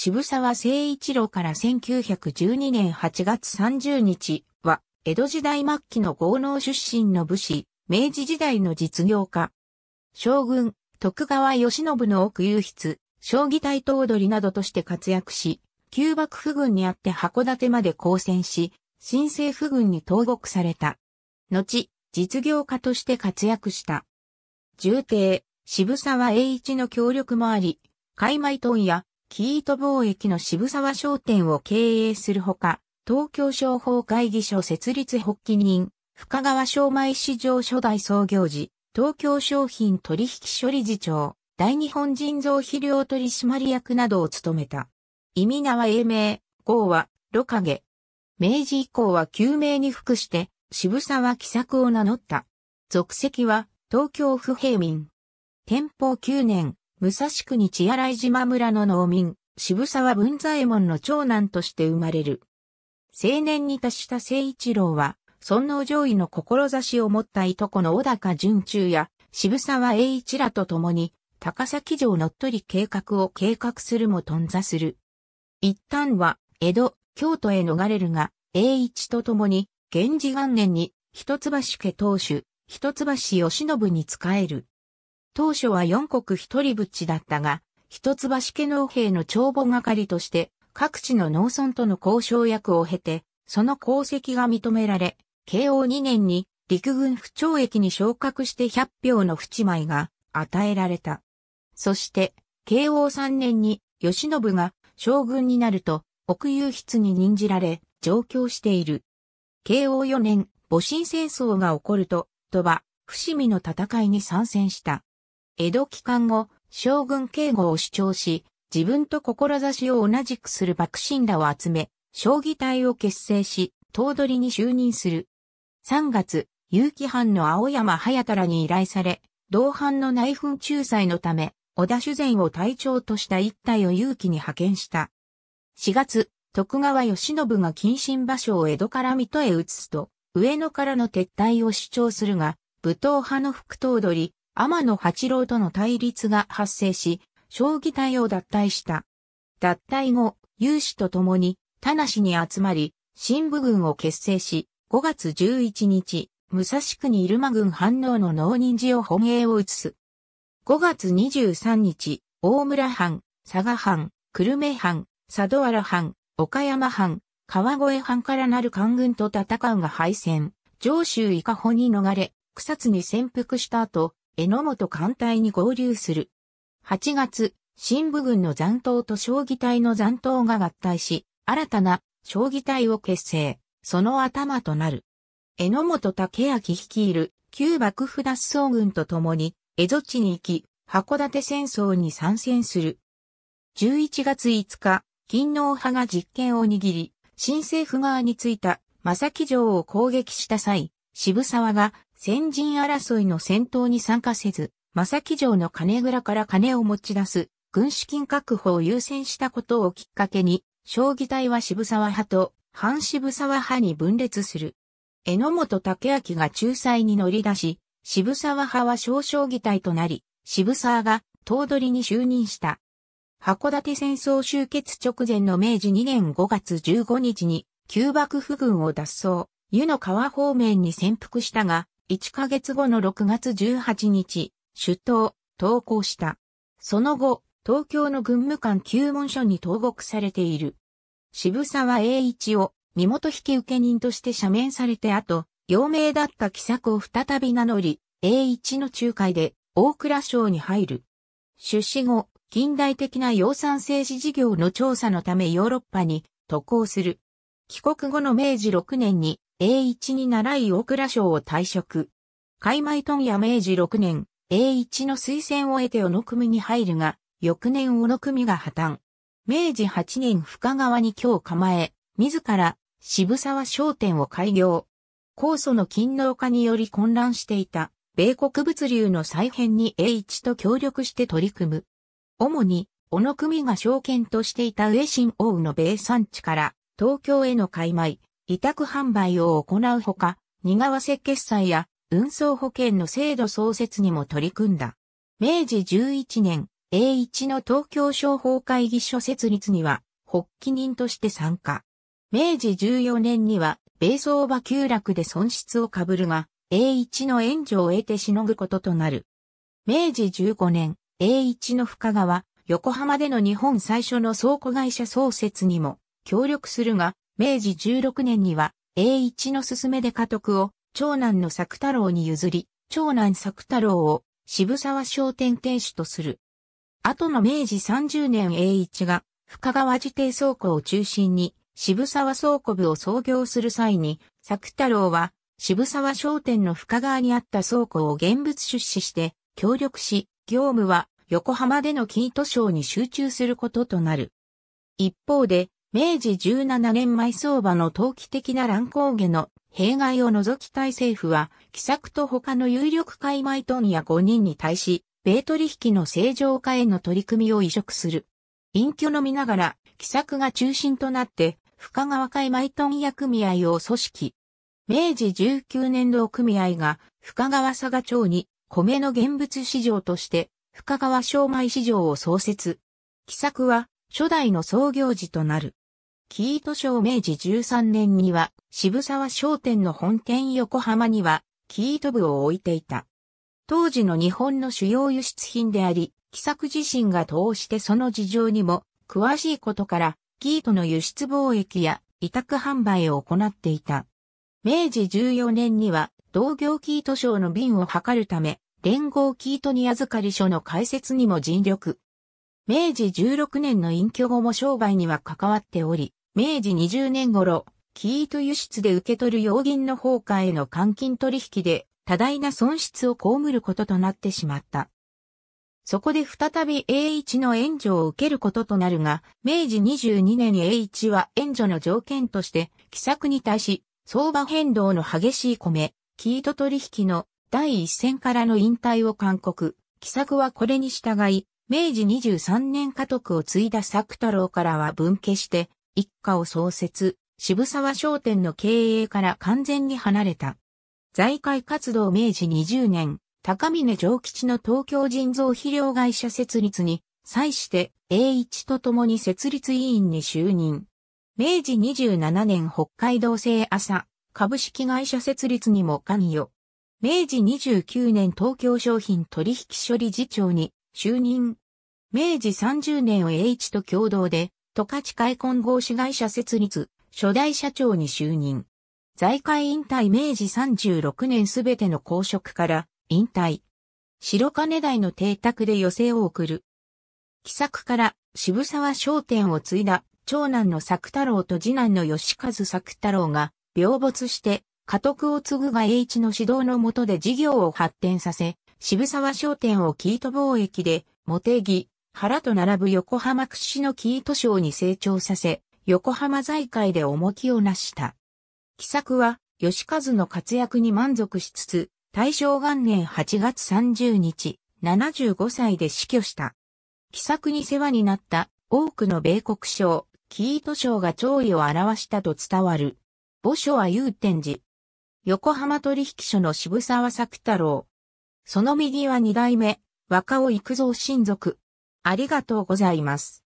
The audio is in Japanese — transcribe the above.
渋沢誠一郎から1912年8月30日は、江戸時代末期の豪農出身の武士、明治時代の実業家。将軍、徳川義信の奥雄筆、将棋大頭取などとして活躍し、旧幕府軍にあって函館まで交戦し、新政府軍に投獄された。後、実業家として活躍した。重帝、渋沢栄一の協力もあり、海米問屋、キート貿易の渋沢商店を経営するほか、東京商法会議所設立発起人、深川商米市場初代創業時、東京商品取引所理事長、大日本人造肥料取締役などを務めた。意味名は英明、号は、ロカゲ。明治以降は救命に服して、渋沢喜作を名乗った。属籍は、東京府平民。天保9年、武蔵国千新島村の農民、渋沢文左衛門の長男として生まれる。青年に達した聖一郎は、尊皇上位の志を持ったいとこの小高淳中や渋沢栄一らと共に、高崎城乗っ取り計画を計画するも頓挫する。一旦は、江戸、京都へ逃れるが、栄一と共に、源氏元年に、一橋家当主、一橋義信に仕える。当初は四国一人ぶちだったが、一橋家農兵の帳簿係として、各地の農村との交渉役を経て、その功績が認められ、慶応2年に陸軍府長役に昇格して100票の淵米が与えられた。そして、慶応3年に慶喜が将軍になると、奥遊筆に任じられ、上京している。慶応4年、戊辰戦争が起こると、鳥羽、伏見の戦いに参戦した。江戸帰還後、将軍警護を主張し、自分と志を同じくする幕臣らを集め、将棋隊を結成し、頭取に就任する。3月、有機藩の青山早太らに依頼され、同藩の内紛仲裁のため、小田主膳を隊長とした一隊を有機に派遣した。4月、徳川義信が近親場所を江戸から水戸へ移すと、上野からの撤退を主張するが、武闘派の副頭取、天野八郎との対立が発生し、将棋隊を脱退した。脱退後、有志と共に、田無に集まり、新部軍を結成し、5月11日、武蔵区に入間軍反応の農人寺を本営を移す。5月23日、大村藩、佐賀藩、久留米藩、佐渡原藩、岡山藩、川越藩からなる官軍と戦うが敗戦、上州伊香保に逃れ、草津に潜伏した後、榎本艦隊に合流する。8月、新部軍の残党と将棋隊の残党が合体し、新たな将棋隊を結成、その頭となる。榎本武明率いる旧幕府脱走軍と共に、蝦夷地に行き、函館戦争に参戦する。11月5日、勤納派が実権を握り、新政府側についた正木城を攻撃した際、渋沢が先陣争いの戦闘に参加せず、正木城の金蔵から金を持ち出す、軍資金確保を優先したことをきっかけに、将棋隊は渋沢派と反渋沢派に分裂する。榎本武明が仲裁に乗り出し、渋沢派は小将棋隊となり、渋沢が頭取に就任した。函館戦争終結直前の明治2年5月15日に、旧幕府軍を脱走、湯の川方面に潜伏したが、1ヶ月後の6月18日、首都、投降した。その後、東京の軍務官旧門所に投獄されている。渋沢栄一を身元引受人として赦免されて後、陽明だった奇策を再び名乗り、栄一の仲介で大蔵省に入る。出資後、近代的な養蚕政治事業の調査のためヨーロッパに渡航する。帰国後の明治6年に英一に習い大倉省を退職。開米問屋明治6年、英一の推薦を得て小野組に入るが、翌年小野組が破綻。明治8年深川に今日構え、自ら渋沢商店を開業。高祖の勤労化により混乱していた、米国物流の再編に英一と協力して取り組む。主に、小野組が証券としていた上新大宇の米産地から、東京への買米、委託販売を行うほか、荷合わせ決済や運送保険の制度創設にも取り組んだ。明治11年、A1 の東京商法会議所設立には、発起人として参加。明治14年には、米相場急落で損失をかぶるが、A1 の援助を得てしのぐこととなる。明治15年、A1 の深川、横浜での日本最初の倉庫会社創設にも協力するが、明治16年には、栄一の勧めで家督を、長男の作太郎に譲り、長男作太郎を、渋沢商店店主とする。後の明治30年栄一が、深川自邸倉庫を中心に、渋沢倉庫部を創業する際に、作太郎は、渋沢商店の深川にあった倉庫を現物出資して、協力し、業務は横浜での金都商に集中することとなる。一方で、明治17年埋葬場の陶器的な乱高下の弊害を除きたい政府は、奇策と他の有力海埋トンや5人に対し、米取引の正常化への取り組みを移植する。隠居のみながら、奇策が中心となって、深川海マイトンや組合を組織。明治19年度組合が深川佐賀町に米の現物市場として深川商米市場を創設。奇策は初代の創業時となる。キート賞明治13年には渋沢商店の本店横浜にはキート部を置いていた。当時の日本の主要輸出品であり、喜作自身が通してその事情にも詳しいことから、キートの輸出貿易や委託販売を行っていた。明治14年には同業キート賞の便を図るため、連合キートに預かり所の開設にも尽力。明治16年の隠居後も商売には関わっており、明治20年頃、キート輸出で受け取る要銀の放貨への換金取引で多大な損失を被ることとなってしまった。そこで再び栄一の援助を受けることとなるが、明治22年栄一は援助の条件として、奇策に対し、相場変動の激しい米、キート取引の第一線からの引退を勧告。奇策はこれに従い、明治23年家督を継いだ作太郎からは分家して、一家を創設、渋沢商店の経営から完全に離れた。財界活動明治20年、高峰上吉の東京人造肥料会社設立に、際して栄一と共に設立委員に就任。明治27年北海道製朝株式会社設立にも関与。明治29年東京商品取引処理事長に就任。明治30年を栄一と共同で十勝海混合資会社設立、初代社長に就任。財界引退明治36年すべての公職から引退。白金台の邸宅で寄席を送る。喜作から渋沢商店を継いだ長男の作太郎と次男の吉和作太郎が病没して家督を継ぐが栄一の指導の下で事業を発展させ、渋沢商店をキート貿易で、茂木、原と並ぶ横浜屈指のキート賞に成長させ、横浜財界で重きをなした。喜作は、吉和の活躍に満足しつつ、大正元年8月30日、75歳で死去した。喜作に世話になった多くの米国賞、キート賞が弔意を表したと伝わる。墓所は祐天寺。横浜取引所の渋沢作太郎。その右は二代目、若尾育造親族。ありがとうございます。